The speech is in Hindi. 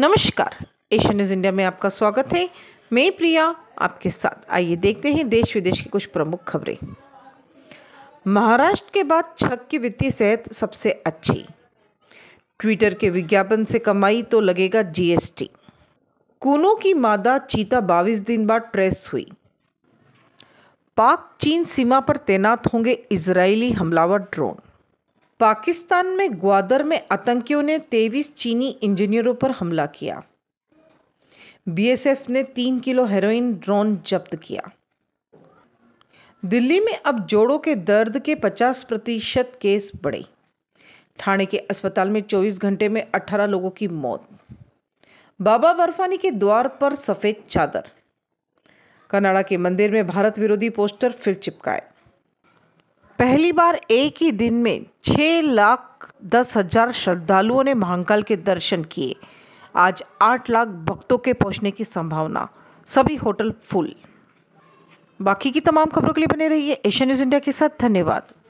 नमस्कार एशिया न्यूज़ इंडिया में आपका स्वागत है मैं प्रिया आपके साथ आइए देखते हैं देश विदेश की कुछ प्रमुख खबरें महाराष्ट्र के बाद छक की वित्तीय सेहत सबसे अच्छी ट्विटर के विज्ञापन से कमाई तो लगेगा जीएसटी कूनो की मादा चीता बाईस दिन बाद ट्रेस हुई पाक चीन सीमा पर तैनात होंगे इजरायली हमलावर ड्रोन पाकिस्तान में ग्वादर में आतंकियों ने तेईस चीनी इंजीनियरों पर हमला किया बीएसएफ ने तीन किलो हेरोइन ड्रोन जब्त किया दिल्ली में अब जोड़ों के दर्द के 50 प्रतिशत केस बढ़े थाने के अस्पताल में 24 घंटे में 18 लोगों की मौत बाबा बर्फानी के द्वार पर सफ़ेद चादर कनाडा के मंदिर में भारत विरोधी पोस्टर फिर चिपकाए पहली बार एक ही दिन में छः लाख दस हजार श्रद्धालुओं ने महाकाल के दर्शन किए आज आठ लाख भक्तों के पहुंचने की संभावना सभी होटल फुल बाकी की तमाम खबरों के लिए बने रहिए एशिया न्यूज़ इंडिया के साथ धन्यवाद